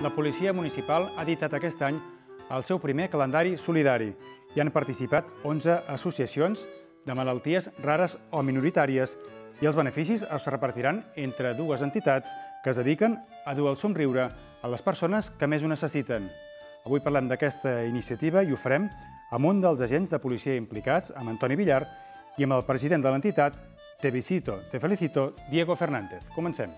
la Policia Municipal ha editat aquest any el seu primer calendari solidari. Hi han participat 11 associacions de malalties rares o minoritàries i els beneficis es repartiran entre dues entitats que es dediquen a dur el somriure a les persones que més ho necessiten. Avui parlem d'aquesta iniciativa i ho farem amb un dels agents de policia implicats, amb Antoni Villar, i amb el president de l'entitat Te Visito, Te Felicito, Diego Fernández. Comencem.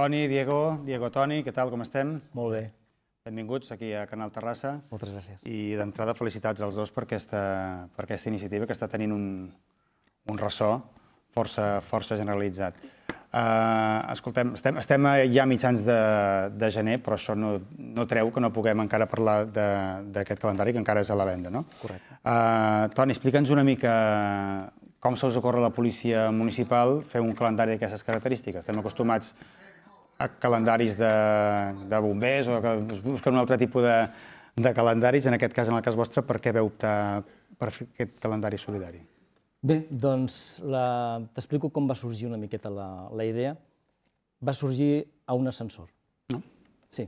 Toni, Diego, Diego Toni, què tal, com estem? Molt bé. Benvinguts aquí a Canal Terrassa. Moltes gràcies. I d'entrada felicitats als dos per aquesta, per aquesta iniciativa que està tenint un, un ressò força, força generalitzat. Uh, escoltem, estem, estem ja mitjans de, de gener, però això no, no treu que no puguem encara parlar d'aquest calendari, que encara és a la venda, no? Correcte. Uh, Toni, explica'ns una mica com se us ocorre a la policia municipal fer un calendari d'aquestes característiques. Estem acostumats calendaris de, de bombers o que busquen un altre tipus de, de calendaris, en aquest cas, en el cas vostre, per què veu optar per aquest calendari solidari? Bé, doncs la... t'explico com va sorgir una miqueta la, la idea. Va sorgir a un ascensor. No? Sí.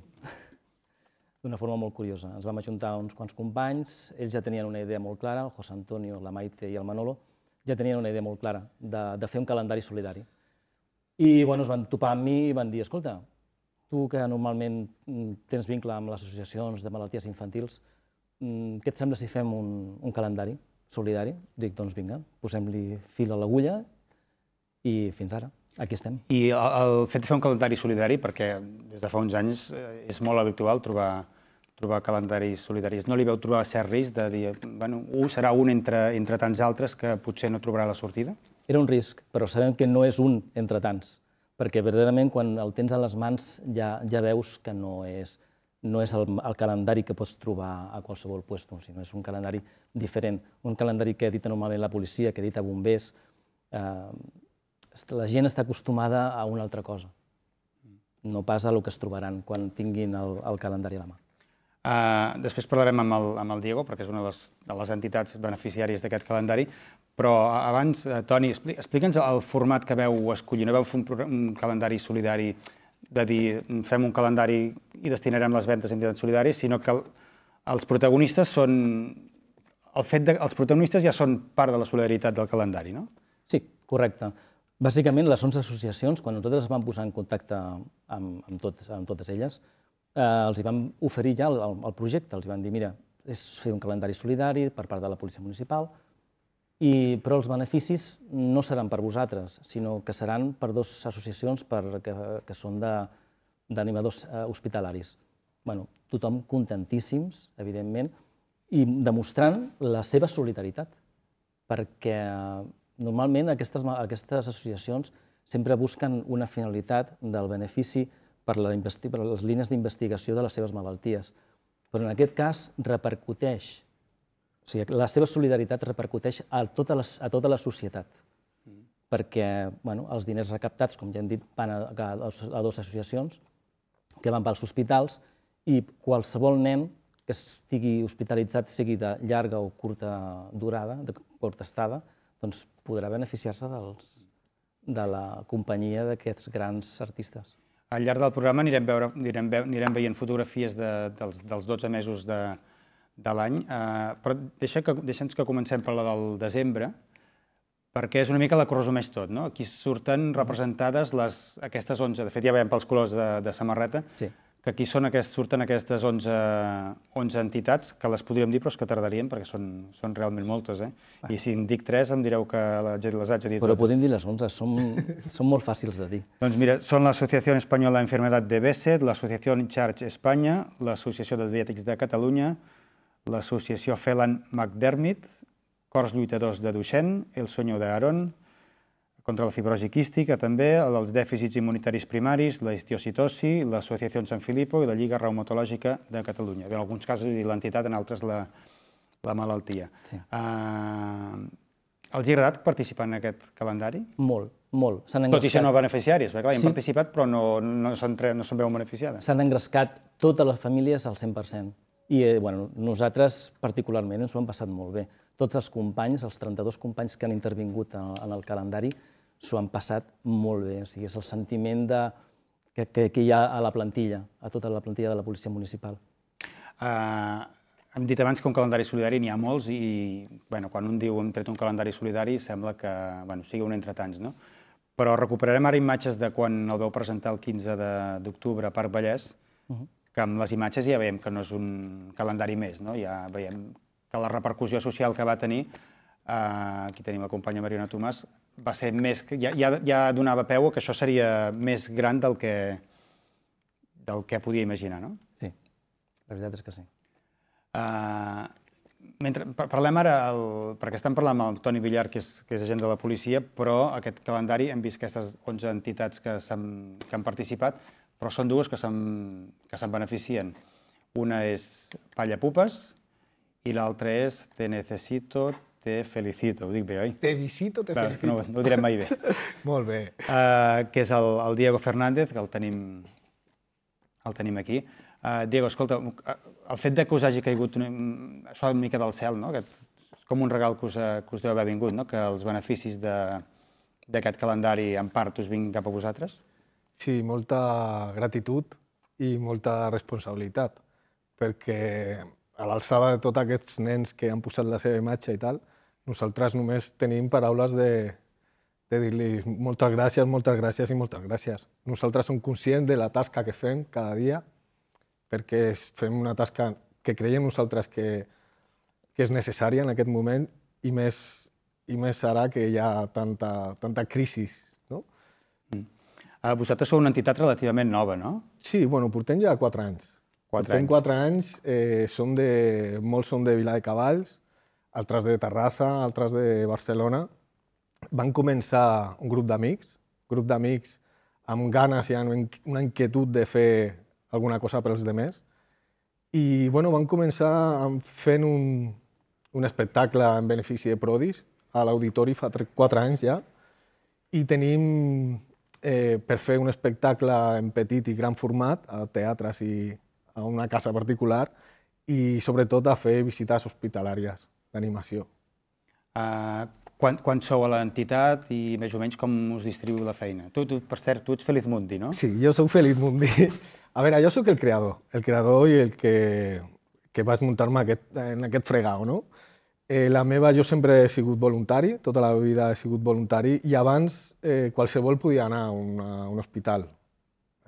D'una forma molt curiosa. Ens vam ajuntar uns quants companys, ells ja tenien una idea molt clara, el José Antonio, la Maite i el Manolo, ja tenien una idea molt clara de, de fer un calendari solidari. I bueno, es van topar amb mi i van dir, escolta, tu que normalment mm, tens vincle amb les associacions de malalties infantils, mm, què et sembla si fem un, un calendari solidari? Dic, doncs vinga, posem-li fil a l'agulla i fins ara. Aquí estem. I el fet de fer un calendari solidari, perquè des de fa uns anys eh, és molt habitual trobar, trobar calendaris solidaris. No li veu trobar cert risc de dir, bueno, un serà un entre, entre tants altres que potser no trobarà la sortida? Era un risc, però sabem que no és un entre tants, perquè verdaderament quan el tens a les mans ja, ja veus que no és, no és el, el calendari que pots trobar a qualsevol lloc, sinó és un calendari diferent, un calendari que edita normalment la policia, que edita bombers. Eh, la gent està acostumada a una altra cosa, no pas a el que es trobaran quan tinguin el, el calendari a la mà. Eh, després parlarem amb el, amb el Diego, perquè és una de les, de les entitats beneficiàries d'aquest calendari, però abans, eh, Toni, explica'ns el format que veu escollir. No veu fer un, un calendari solidari de dir mm, fem un calendari i destinarem les ventes a entitats solidàries, sinó que els protagonistes són... El fet de, els protagonistes ja són part de la solidaritat del calendari, no? Sí, correcte. Bàsicament, les 11 associacions, quan nosaltres es van posar en contacte amb, amb, totes, amb totes elles, eh, els hi vam oferir ja el, el projecte, els hi van dir, mira, és fer un calendari solidari per part de la policia municipal, i, però els beneficis no seran per vosaltres, sinó que seran per dues associacions per, que, que són d'animadors eh, hospitalaris. Bueno, tothom contentíssims, evidentment, i demostrant la seva solidaritat, perquè normalment aquestes, aquestes associacions sempre busquen una finalitat del benefici per, per les línies d'investigació de les seves malalties. Però en aquest cas repercuteix, o sigui, la seva solidaritat repercuteix a tota la, a tota la societat perquè bueno, els diners recaptats, com ja hem dit, van a, a dues associacions que van pels hospitals i qualsevol nen que estigui hospitalitzat, sigui de llarga o curta durada, de curta estada, doncs podrà beneficiar-se de la companyia d'aquests grans artistes. Al llarg del programa anirem, veure, anirem, ve, anirem veient fotografies de, dels, dels 12 mesos de, de l'any, eh, però deixa que, deixa'ns que comencem per la del desembre, perquè és una mica la que resumeix tot. No? Aquí surten representades les, aquestes 11, de fet ja veiem pels colors de, de samarreta, sí que aquí són aquest, surten aquestes 11, 11 entitats, que les podríem dir, però és que tardaríem, perquè són, són realment moltes, eh? Ah. I si en dic 3, em direu que la, les haig de dir Però podem dir les 11, són, són molt fàcils de dir. Doncs mira, són l'Associació Espanyola d'Enfermedat de Besset, l'Associació Charge Espanya, l'Associació de Diàtics de Catalunya, l'Associació Felan McDermott, Cors Lluitadors de Duixent, El Senyor d'Aaron, contra la fibrosi quística, també, els dèficits immunitaris primaris, la histiocitosi, l'Associació Sant Filippo i la Lliga Reumatològica de Catalunya. En alguns casos l'entitat, en altres la, la malaltia. Sí. Uh, els ha agradat participar en aquest calendari? Molt, molt. Tot i ser no beneficiaris, perquè clar, sí. han participat però no, no se'n no se veuen beneficiades. S'han engrescat totes les famílies al 100%. I eh, bueno, nosaltres particularment ens ho hem passat molt bé. Tots els companys, els 32 companys que han intervingut en el, en el calendari, s'ho han passat molt bé. O sigui, és el sentiment de, que, que, que hi ha a la plantilla, a tota la plantilla de la Policia Municipal. Uh, hem dit abans que un calendari solidari n'hi ha molts i bueno, quan un diu hem tret un calendari solidari sembla que bueno, sigui un entre tants, no? Però recuperarem ara imatges de quan el veu presentar el 15 d'octubre a Parc Vallès, uh mhm. -huh. que amb les imatges ja veiem que no és un calendari més, no? ja veiem que la repercussió social que va tenir Eh, aquí tenim la companya Mariona Tomàs, va ser més, ja, ja, ja donava peu que això seria més gran del que, del que podia imaginar, no? Sí, la veritat és que sí. Uh, mentre, parlem ara, el, perquè estem parlant amb el Toni Villar, que és, que és agent de la policia, però aquest calendari hem vist aquestes 11 entitats que, han, que han participat, però són dues que se'n beneficien. Una és Palla Pupes i l'altra és Te Necesito te felicito, ho dic bé, oi? Te visito, te Clar, felicito. No, no ho direm mai bé. Molt bé. Uh, que és el, el Diego Fernández, que el tenim, el tenim aquí. Uh, Diego, escolta, eh, el fet de que us hagi caigut una, mm, això una mica del cel, no? que és com un regal que us, que us deu haver vingut, no? que els beneficis d'aquest calendari en part us vinguin cap a vosaltres? Sí, molta gratitud i molta responsabilitat, perquè a l'alçada de tots aquests nens que han posat la seva imatge i tal, nosaltres només tenim paraules de, de dir-li moltes gràcies, moltes gràcies i moltes gràcies. Nosaltres som conscients de la tasca que fem cada dia, perquè fem una tasca que creiem nosaltres que, que és necessària en aquest moment i més, i més serà que hi ha tanta, tanta crisi No? Mm. Ah, vosaltres sou una entitat relativament nova, no? Sí, bueno, portem ja 4 anys. Quatre portem anys. 4 anys, eh, som de, molts som de Vila de Cavalls, altres de Terrassa, altres de Barcelona. Van començar un grup d'amics, grup d'amics amb ganes i amb una inquietud de fer alguna cosa per als demés. I bueno, van començar fent un, un espectacle en benefici de Prodis a l'auditori fa 3, 4 anys ja i tenim eh, per fer un espectacle en petit i gran format a teatres i a una casa particular i sobretot a fer visites hospitalàries d'animació. Uh, quan, quan sou a l'entitat i més o menys com us distribuïu la feina? Tu, tu, per cert, tu ets Feliz Mundi, no? Sí, jo sóc Feliz Mundi. A veure, jo sóc el creador, el creador i el que, que vas muntar-me aquest, en aquest fregau, no? Eh, la meva, jo sempre he sigut voluntari, tota la vida he sigut voluntari, i abans eh, qualsevol podia anar a, una, a un hospital.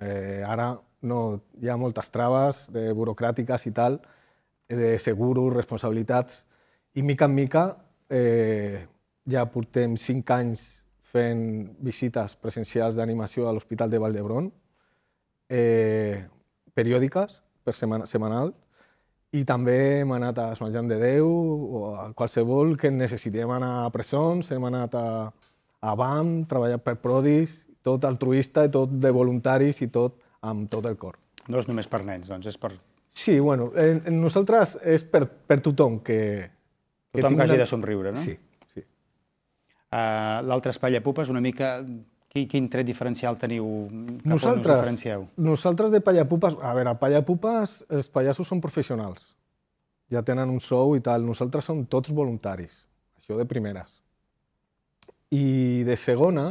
Eh, ara no, hi ha moltes traves de burocràtiques i tal, de seguros, responsabilitats, i mica en mica eh, ja portem cinc anys fent visites presencials d'animació a l'Hospital de Vall d'Hebron, eh, periòdiques, per semana, setmanal, i també hem anat a Sant Jan de Déu o a qualsevol que necessitem anar a presons, hem anat a, a BAM, treballat per Prodis, tot altruista i tot de voluntaris i tot amb tot el cor. No és només per nens, doncs, és per... Sí, bueno, eh, nosaltres és per, per tothom que, Tothom que tinc quasi una... de somriure, no? Sí. sí. Uh, L'altre espai a pupa és una mica... Quin, quin tret diferencial teniu? Cap nosaltres, on diferencieu? Nosaltres de pallapupes... A veure, pallapupes, els pallassos són professionals. Ja tenen un sou i tal. Nosaltres som tots voluntaris. Això de primeres. I de segona,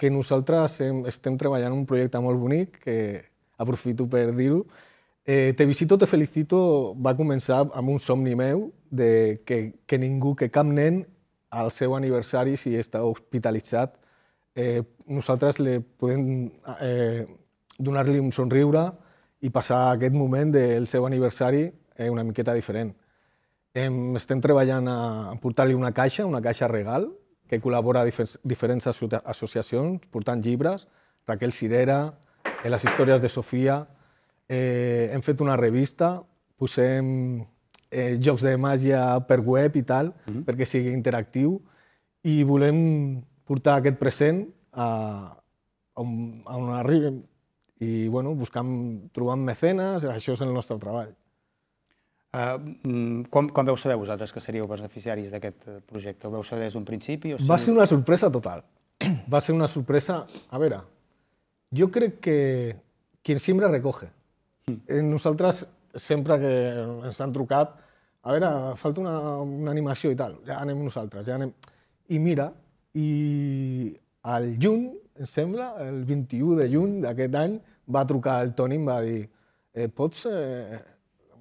que nosaltres hem, estem treballant un projecte molt bonic, que aprofito per dir-ho, Eh, te visito, te felicito va començar amb un somni meu de que, que ningú, que cap nen al seu aniversari, si està hospitalitzat, eh, nosaltres li podem eh, donar-li un somriure i passar aquest moment del seu aniversari eh, una miqueta diferent. Hem, estem treballant a, portar-li una caixa, una caixa regal, que col·labora a diferents, diferents asso associacions, portant llibres, Raquel Cirera, eh, les històries de Sofia, eh, hem fet una revista, posem eh, jocs de màgia per web i tal, mm -hmm. perquè sigui interactiu, i volem portar aquest present a, a on, a on arribem. I bueno, buscant, trobant mecenes, això és el nostre treball. Uh, com, com veu saber vosaltres que seríeu beneficiaris d'aquest eh, projecte? Ho veu saber des d'un principi? O sigui... Va ser una sorpresa total. Va ser una sorpresa... A veure, jo crec que quien sembra recoge. Eh, nosaltres, sempre que ens han trucat, a veure, falta una, una animació i tal, ja anem nosaltres, ja anem... I mira, i al juny, em sembla, el 21 de juny d'aquest any, va trucar el Toni i em va dir eh, pots eh,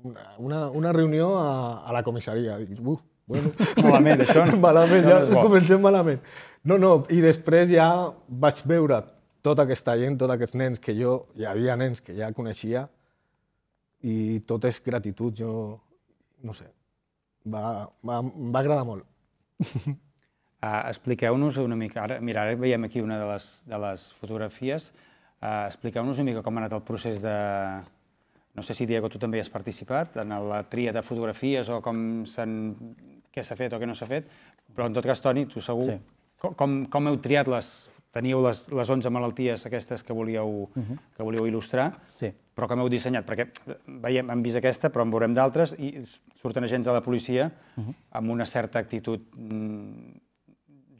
una, una reunió a, a la comissaria. Dic, bueno... Malament, això no, malament, ja no comencem malament. No, no, i després ja vaig veure tota aquesta gent, tots aquests nens que jo, hi havia nens que ja coneixia, i tot és gratitud, jo no sé, va, va, va agradar molt. Uh, Expliqueu-nos una mica, ara, mira, ara veiem aquí una de les, de les fotografies, uh, expliqueu-nos una mica com ha anat el procés de... No sé si, Diego, tu també has participat en la tria de fotografies o com què s'ha fet o què no s'ha fet, però en tot cas, Toni, tu segur... Sí. Com, com heu triat les... Teníeu les, les 11 malalties aquestes que volíeu, uh mhm. -huh. que volíeu il·lustrar. Sí però com heu dissenyat, perquè eh, veiem, hem vist aquesta, però en veurem d'altres, i surten agents de la policia amb una certa actitud mm,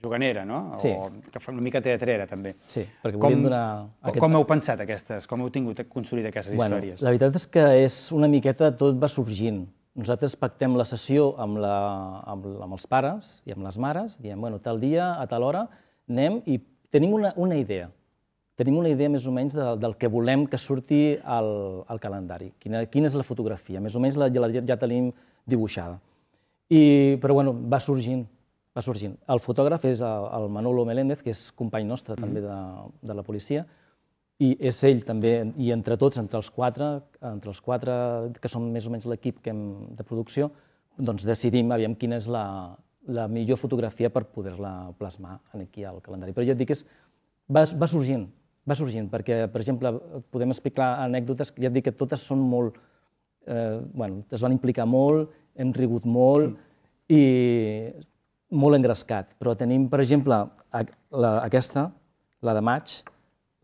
juganera, no? Sí. O que fa una mica teatrera, també. Sí, perquè com, volíem donar... Aquest... Com heu pensat aquestes? Com heu tingut construït aquestes bueno, històries? La veritat és que és una miqueta tot va sorgint. Nosaltres pactem la sessió amb, la, amb, amb els pares i amb les mares, diem, bueno, tal dia, a tal hora, anem i tenim una, una idea tenim una idea més o menys de, del que volem que surti al, al calendari, quina, quina és la fotografia, més o menys la, la ja tenim dibuixada. I, però bueno, va sorgint, va sorgint. El fotògraf és el, el Manolo Meléndez, que és company nostre mm també de, de la policia, i és ell també, i entre tots, entre els quatre, entre els quatre que som més o menys l'equip de producció, doncs decidim, aviam, quina és la, la millor fotografia per poder-la plasmar aquí al calendari. Però ja et dic, és, va, va sorgint, va sorgint, perquè, per exemple, podem explicar anècdotes, ja et dic que totes són molt... Eh, bueno, es van implicar molt, hem rigut molt mm. i molt engrescat. Però tenim, per exemple, a, la, aquesta, la de maig,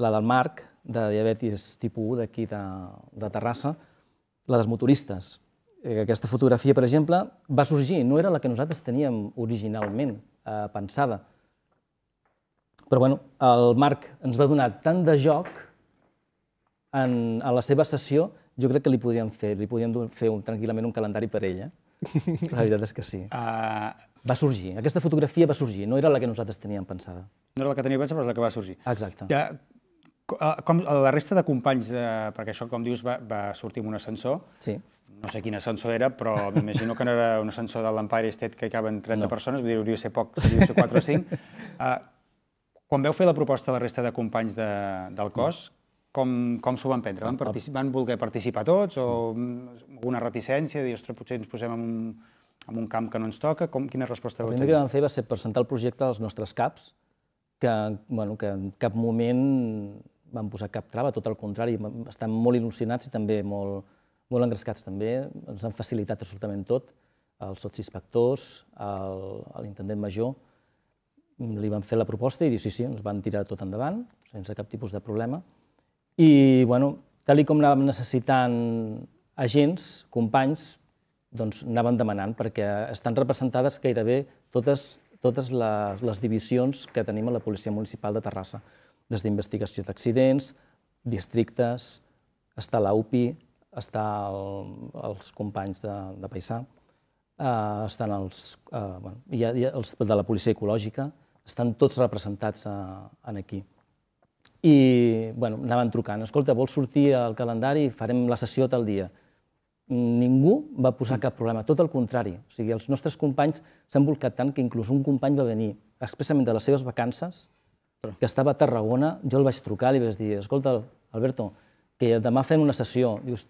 la del Marc, de diabetis tipus 1 d'aquí de, de Terrassa, la dels motoristes. Eh, aquesta fotografia, per exemple, va sorgir, no era la que nosaltres teníem originalment eh, pensada, però bueno, el Marc ens va donar tant de joc en, a la seva sessió, jo crec que li podríem fer, li podríem fer un, tranquil·lament un calendari per ella. La veritat és que sí. Uh... Va sorgir, aquesta fotografia va sorgir, no era la que nosaltres teníem pensada. No era la que teníem pensada, però és la que va sorgir. Exacte. Ja, eh, com, la resta de companys, eh, perquè això, com dius, va, va sortir amb un ascensor, sí. no sé quin ascensor era, però m'imagino que no era un ascensor de l'Empire State que hi caben 30 no. persones, vull dir, hauria de ser poc, hauria de ser 4 o 5. Eh, ah, quan veu fer la proposta a la resta de companys de, del cos, mm. com, com s'ho van prendre? Van, ah, ah. particip, van voler participar tots o mm, alguna reticència, dir, ostres, potser ens posem en un, en un camp que no ens toca? Com, quina resposta vau tenir? El que vam fer va ser presentar el projecte als nostres caps, que, bueno, que en cap moment van posar cap trava, tot el contrari, estan molt il·lusionats i també molt, molt engrescats també, ens han facilitat absolutament tot, els socis pactors, l'intendent major, li van fer la proposta i sí, sí, ens van tirar tot endavant, sense cap tipus de problema. I, bueno, tal com anàvem necessitant agents, companys, doncs anàvem demanant, perquè estan representades gairebé totes, totes les, les divisions que tenim a la Policia Municipal de Terrassa, des d'investigació d'accidents, districtes, està l'UPI, està el, els companys de, de Paisà, eh, estan els, eh, bueno, hi ha, hi ha els de la policia ecològica, estan tots representats eh, en aquí. I bueno, anaven trucant, escolta, vols sortir al calendari i farem la sessió tal dia. Ningú va posar cap problema, tot el contrari. O sigui, els nostres companys s'han volcat tant que inclús un company va venir expressament de les seves vacances, que estava a Tarragona, jo el vaig trucar i li vaig dir, escolta, Alberto, que demà fem una sessió. Dius,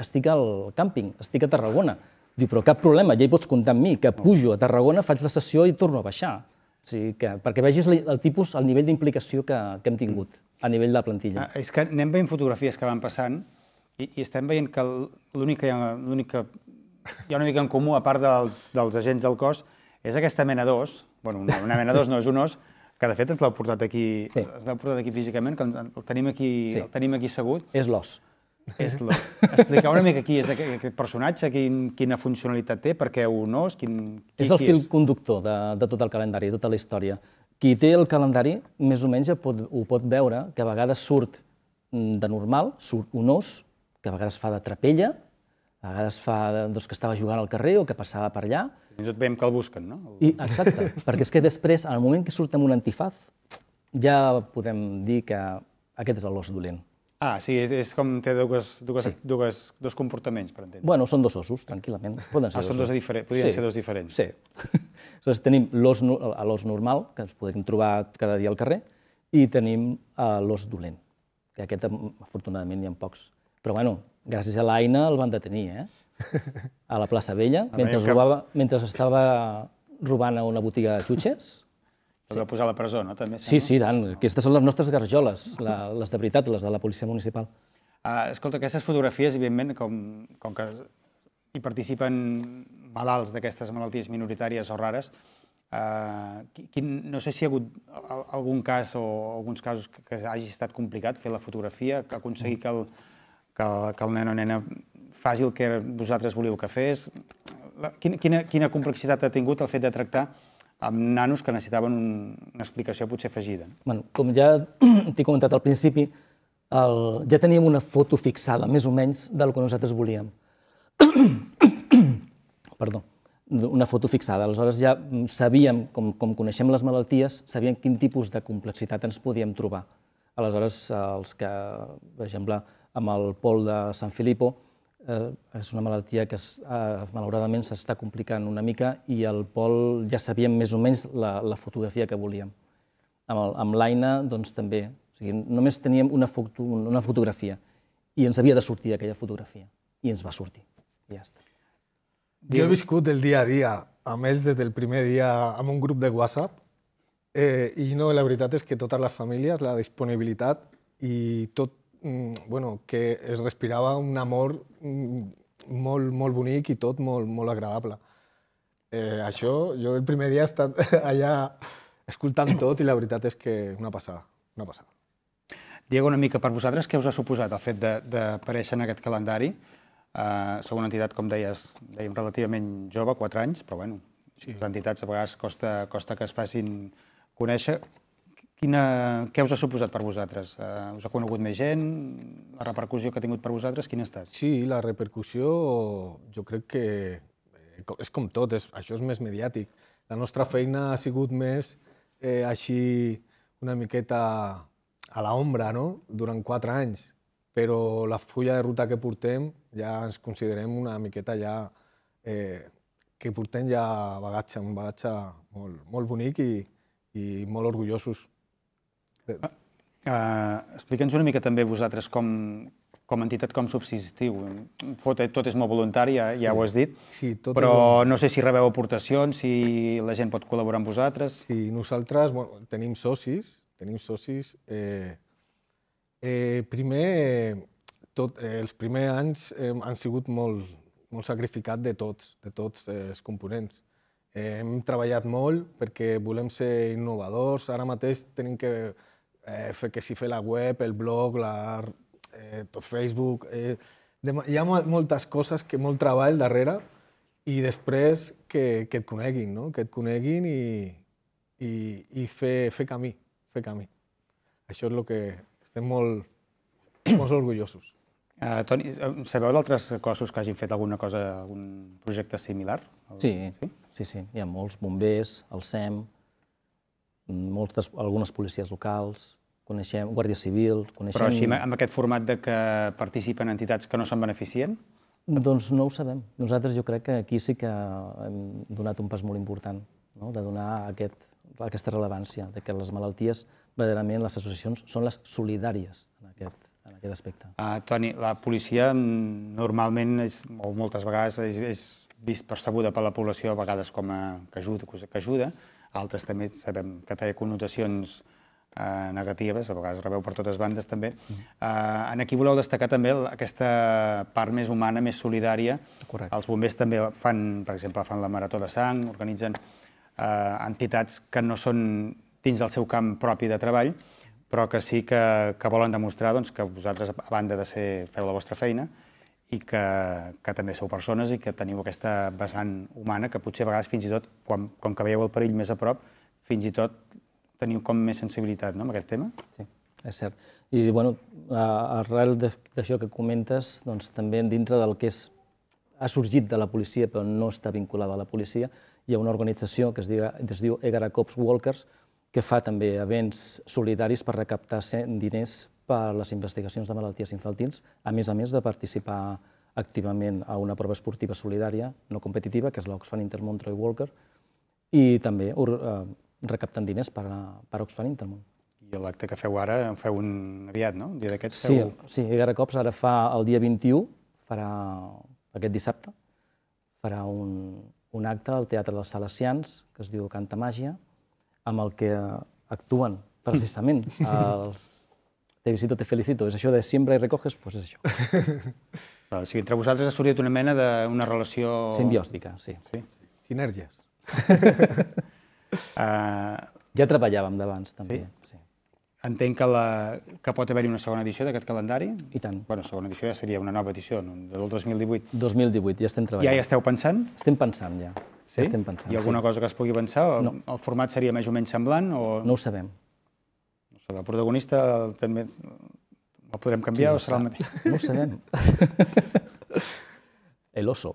estic al càmping, estic a Tarragona. Diu, però cap problema, ja hi pots comptar amb mi, que pujo a Tarragona, faig la sessió i torno a baixar. O sigui que, perquè vegis el tipus, el nivell d'implicació que, que hem tingut a nivell de plantilla. Ah, és que anem veient fotografies que van passant i, i estem veient que l'únic que, que hi ha una mica en comú, a part dels, dels agents del cos, és aquesta mena d'os, bueno, una, una mena d'os sí. no és un os, que de fet ens l'ha portat aquí, sí. ens l'ha portat aquí físicament, que ens, el tenim aquí, sí. el tenim aquí segut. És l'os. lo... Expliqueu una mica qui és aquest, aquest personatge, quin, quina funcionalitat té, per què un os, quin, qui, és el fil conductor de, de tot el calendari, de tota la història. Qui té el calendari, més o menys, pot, ho pot veure, que a vegades surt mm, de normal, surt un os, que a vegades fa de trapella, a vegades fa doncs, que estava jugant al carrer o que passava per allà. Fins i tot veiem que el busquen, no? I, exacte, perquè és que després, en el moment que surt amb un antifaz, ja podem dir que aquest és l'os dolent. Ah, sí, és, és com té dues, dues, sí. dues, dos comportaments, per entendre. Bueno, són dos ossos, tranquil·lament. Poden ser ah, són dos diferents, podrien sí. ser dos diferents. Sí. Aleshores, tenim l'os normal, que ens podem trobar cada dia al carrer, i tenim eh, l'os dolent, que aquest, afortunadament, hi ha pocs. Però, bueno, gràcies a l'Aina el van detenir, eh? A la plaça Vella, mentre, robava, mentre estava robant a una botiga de xutxes els va posar a la presó, no? També, sí, no? sí, tant. Aquestes són les nostres garjoles, la, les de veritat, les de la policia municipal. Uh, escolta, aquestes fotografies, evidentment, com, com que hi participen malalts d'aquestes malalties minoritàries o rares, uh, eh, quin, no sé si hi ha hagut algun cas o alguns casos que, que hagi estat complicat fer la fotografia, que aconseguir que el, que, el, que el nen o nena faci el que vosaltres volíeu que fes. La, quina, quina complexitat ha tingut el fet de tractar amb nanos que necessitaven una explicació potser afegida. Bueno, com ja t'he comentat al principi, el, ja teníem una foto fixada, més o menys, del que nosaltres volíem. Perdó una foto fixada. Aleshores ja sabíem, com, com coneixem les malalties, sabíem quin tipus de complexitat ens podíem trobar. Aleshores, eh, els que, per exemple, amb el pol de Sant Filippo, eh, és una malaltia que es, eh, malauradament s'està complicant una mica i el Pol ja sabíem més o menys la, la fotografia que volíem. Amb, amb l'Aina doncs, també. O sigui, només teníem una, foto, una fotografia i ens havia de sortir aquella fotografia. I ens va sortir. I ja està. Jo he viscut el dia a dia amb ells des del primer dia amb un grup de WhatsApp eh, i no, la veritat és que totes les famílies, la disponibilitat i tot Mm, bueno, que es respirava un amor mm, molt, molt bonic i tot molt, molt agradable. Eh, això, jo el primer dia he estat allà escoltant tot i la veritat és que una passada, una passada. Diego, una mica per vosaltres, què us ha suposat el fet d'aparèixer en aquest calendari? Eh, sou una entitat, com deies, dèiem, relativament jove, 4 anys, però bueno, sí. les entitats a vegades costa, costa que es facin conèixer. Quina, què us ha suposat per vosaltres? Uh, us ha conegut més gent? La repercussió que ha tingut per vosaltres, quina ha estat? Sí, la repercussió jo crec que eh, és com tot, és, això és més mediàtic. La nostra feina ha sigut més eh, així una miqueta a l'ombra no? durant quatre anys, però la fulla de ruta que portem ja ens considerem una miqueta ja... Eh, que portem ja bagatge, un bagatge molt, molt bonic i, i molt orgullosos Uh, Explica'ns una mica també vosaltres com, com a entitat com subsistiu. Fot, tot és molt voluntari, ja, ja ho has dit, sí, tot però és... no sé si rebeu aportacions, si la gent pot col·laborar amb vosaltres. Sí, nosaltres bueno, tenim socis, tenim socis. Eh, eh, primer, tot, eh, els primers anys eh, han sigut molt, molt sacrificat de tots, de tots eh, els components. Eh, hem treballat molt perquè volem ser innovadors. Ara mateix tenim que eh, fer que si fer la web, el blog, la, eh, tot Facebook... Eh, de, hi ha moltes coses, que molt treball darrere i després que, que et coneguin, no? que et coneguin i, i, i fer, fer camí, fer camí. Això és el que estem molt, molt orgullosos. Uh, Toni, eh, sabeu d'altres cossos que hagin fet alguna cosa, algun projecte similar? Sí, sí, sí, sí. hi ha molts, bombers, el SEM, moltes, algunes policies locals, coneixem Guàrdia Civil, coneixem... Però així, amb aquest format de que participen entitats que no se'n beneficien? Doncs no ho sabem. Nosaltres jo crec que aquí sí que hem donat un pas molt important, no? de donar aquest, aquesta rellevància, de que les malalties, verdaderament, les associacions són les solidàries en aquest, en aquest aspecte. Ah, Toni, la policia normalment, és, o moltes vegades, és, és vist percebuda per la població, a vegades com a que ajuda, que ajuda, altres també sabem que té connotacions eh, negatives, a vegades rebeu per totes bandes també. Mm-hmm. Eh, en aquí voleu destacar també aquesta part més humana, més solidària. Correcte. Els bombers també fan, per exemple, fan la Marató de Sang, organitzen eh, entitats que no són dins del seu camp propi de treball, però que sí que, que volen demostrar doncs, que vosaltres, a banda de ser, feu la vostra feina, i que, que també sou persones i que teniu aquesta vessant humana que potser a vegades fins i tot, quan, com que veieu el perill més a prop, fins i tot teniu com més sensibilitat no, amb aquest tema? Sí, és cert. I bueno, arrel d'això que comentes, doncs, també dintre del que és, ha sorgit de la policia però no està vinculada a la policia, hi ha una organització que es diu, es diu Egara Cops Walkers que fa també events solidaris per recaptar diners per a les investigacions de malalties infantils, a més a més de participar activament a una prova esportiva solidària, no competitiva, que és l'Oxfam Intermont Troy Walker, i també eh, recaptant diners per, a, per Oxfam Intermont. I l'acte que feu ara en feu un aviat, no? Un dia d'aquests feu... Sí, sí ara Cops ara fa el dia 21, farà aquest dissabte, farà un, un acte al Teatre dels Salesians, que es diu Canta Màgia, amb el que actuen precisament els, te visito, te felicito. És això de siembra i recoges, doncs és això. o sigui, entre vosaltres ha sortit una mena d'una relació... Simbiòstica, sí. sí. Sinergies. uh... Ja treballàvem d'abans, també. Sí? sí. Entenc que, la, que pot haver-hi una segona edició d'aquest calendari. I tant. Bueno, segona edició ja seria una nova edició, no? del 2018. 2018, ja estem treballant. Ja hi esteu pensant? Estem pensant, ja. Sí? estem pensant, Hi ha alguna sí. cosa que es pugui pensar? No. El format seria més o menys semblant? O... No ho sabem. El protagonista també el podrem canviar sí, o serà el mateix? No ho sabem. El oso.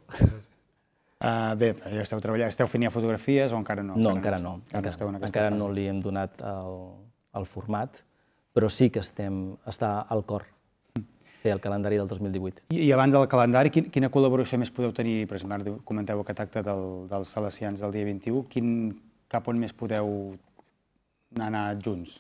Uh, bé, ja esteu treballant, esteu fent ja fotografies o encara no? No, encara, encara no. no. Encara, encara, no, li hem donat el, el format, però sí que estem, està al cor fer el calendari del 2018. I, i abans del calendari, quin, quina col·laboració més podeu tenir? Per exemple, ara comenteu aquest acte del, dels salesians del dia 21. Quin, cap on més podeu anar junts?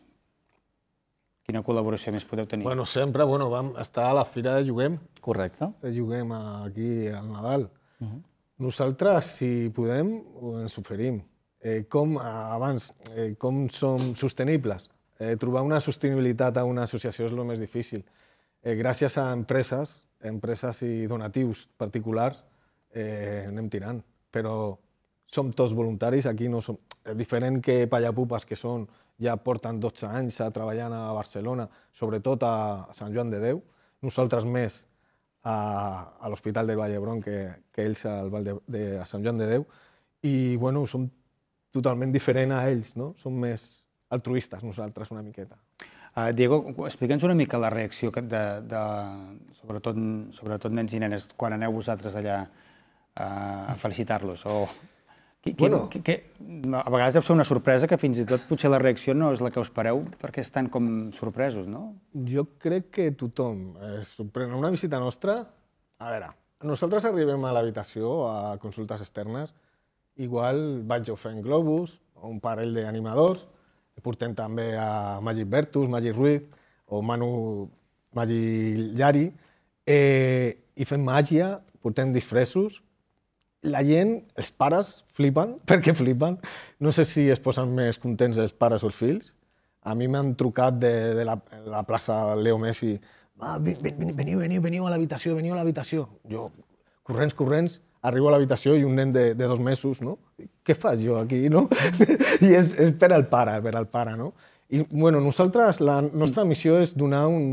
Quina col·laboració més podeu tenir? Bueno, sempre bueno, vam estar a la fira de Juguem. Correcte. De Juguem aquí al Nadal. Uh mhm. -huh. Nosaltres, si podem, ens oferim. Eh, com abans, eh, com som sostenibles. Eh, trobar una sostenibilitat a una associació és el més difícil. Eh, gràcies a empreses, empreses i donatius particulars, eh, anem tirant. Però som tots voluntaris, aquí no som... Eh, diferent que Pallapupes, que són ja porten 12 anys eh, treballant a Barcelona, sobretot a Sant Joan de Déu, nosaltres més a, a l'Hospital del Vall d'Hebron que, que ells al Val de, de, a Sant Joan de Déu, i bueno, som totalment diferent a ells, no? som més altruistes nosaltres una miqueta. Uh, Diego, explica'ns una mica la reacció de, de sobretot, sobretot nens i nenes quan aneu vosaltres allà uh, a felicitar-los o bueno. que, a vegades deu ser una sorpresa que fins i tot potser la reacció no és la que us pareu perquè estan com sorpresos, no? Jo crec que tothom es eh, sorprèn. Una visita nostra, a veure, nosaltres arribem a l'habitació a consultes externes, igual vaig fent globus, un parell d'animadors, portem també a Magic Bertus, Magic Ruiz o Manu Magic Llari, eh, i fem màgia, portem disfressos, la gent, els pares, flipen, Per què flipen. No sé si es posen més contents els pares o els fills. A mi m'han trucat de, de la, la plaça Leo Messi, ah, ven, ven, veniu, veniu, veniu a l'habitació, veniu a l'habitació. Jo, corrents, corrents, arribo a l'habitació i un nen de, de dos mesos, no? Què fas jo aquí, no? I és, és per al pare, per al pare, no? I, bueno, nosaltres, la nostra missió és donar un,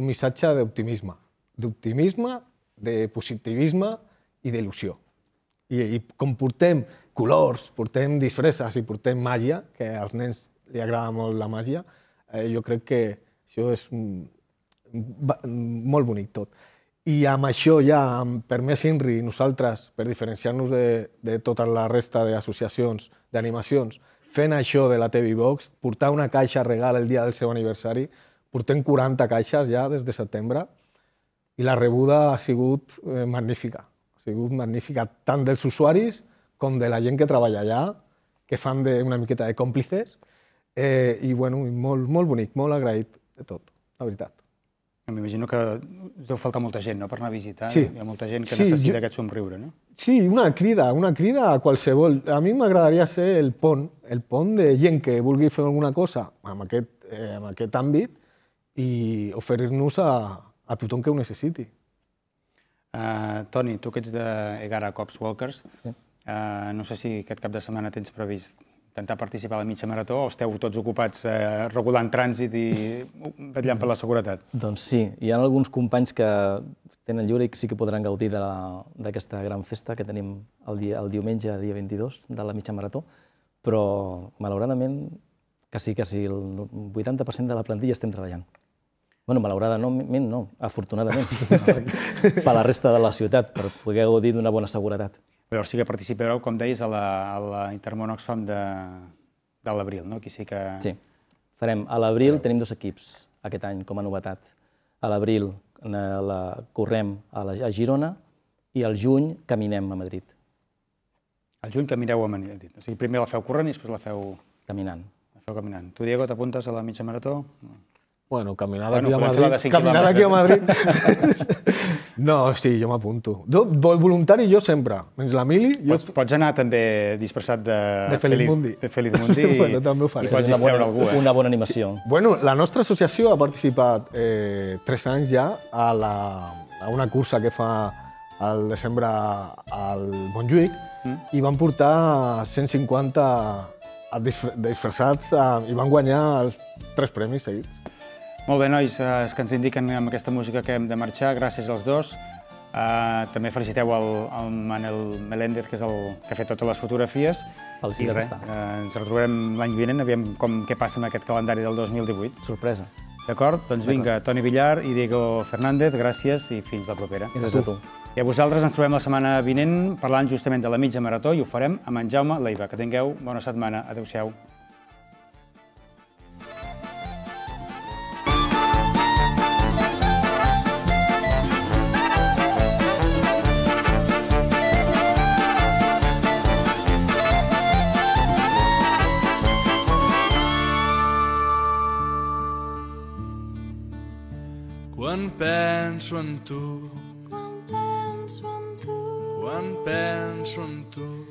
un missatge d'optimisme. D'optimisme, de positivisme i d'il·lusió. I, I com portem colors, portem disfresses i portem màgia, que als nens li agrada molt la màgia, eh, jo crec que això és molt bonic tot. I amb això ja, amb, per més INRI, nosaltres, per diferenciar-nos de, de tota la resta d'associacions d'animacions, fent això de la TV Box, portar una caixa regal el dia del seu aniversari, portem 40 caixes ja des de setembre, i la rebuda ha sigut eh, magnífica sigut magnífica tant dels usuaris com de la gent que treballa allà, que fan de, una miqueta de còmplices, eh, i bueno, molt, molt bonic, molt agraït de tot, la veritat. M'imagino que deu faltar molta gent no? per anar a visitar, sí. hi ha molta gent que sí, necessita jo... aquest somriure, no? Sí, una crida, una crida a qualsevol. A mi m'agradaria ser el pont, el pont de gent que vulgui fer alguna cosa en aquest, eh, en aquest àmbit i oferir-nos a, a tothom que ho necessiti. Eh, Toni, tu que ets Egara Cops Walkers, eh, no sé si aquest cap de setmana tens previst intentar participar a la mitja marató o esteu tots ocupats eh, regulant trànsit i vetllant per la seguretat? Doncs sí, hi ha alguns companys que tenen lliure i que sí que podran gaudir d'aquesta gran festa que tenim el, dia, el diumenge, dia 22, de la mitja marató, però malauradament quasi, quasi el 80% de la plantilla estem treballant bueno, malauradament no, afortunadament, per la resta de la ciutat, per poder gaudir d'una bona seguretat. Però sí que participareu, com deies, a la, a la Intermón Oxfam de, de l'abril, no? Aquí sí que... Sí, farem. A l'abril tenim dos equips aquest any com a novetat. A l'abril la correm a, la, a Girona i al juny caminem a Madrid. Al juny camineu a Madrid. O sigui, primer la feu corrent i després la feu... Caminant. La feu caminant. Tu, Diego, t'apuntes a la mitja marató? No. Bueno, caminar d'aquí bueno, a Madrid... Sí caminar d'aquí a Madrid... no, sí, jo m'apunto. Voluntari jo sempre, menys la mili... Jo... Pots, pots anar també disfressat de... De Felip Mundi. De Felip Mundi bueno, també ho faré. i pots una bona, algú. Eh? Una bona animació. Sí. Bueno, la nostra associació ha participat eh, tres anys ja a, la, a una cursa que fa al desembre al Montjuïc mm. i van portar 150 disfressats eh, i van guanyar els tres premis seguits. Molt bé, nois, els eh, que ens indiquen amb aquesta música que hem de marxar, gràcies als dos. Eh, també feliciteu el, Manel Melender, que és el que ha fet totes les fotografies. Felicitat estar. Eh, ens retrobarem l'any vinent, aviam com, què passa amb aquest calendari del 2018. Sorpresa. D'acord? Doncs vinga, Toni Villar i Diego Fernández, gràcies i fins la propera. Gràcies a tu. I a vosaltres ens trobem la setmana vinent parlant justament de la mitja marató i ho farem amb en Jaume Leiva. Que tingueu bona setmana. Adéu-siau. Quan penso en tu. Quan penso en tu. Quan penso en tu.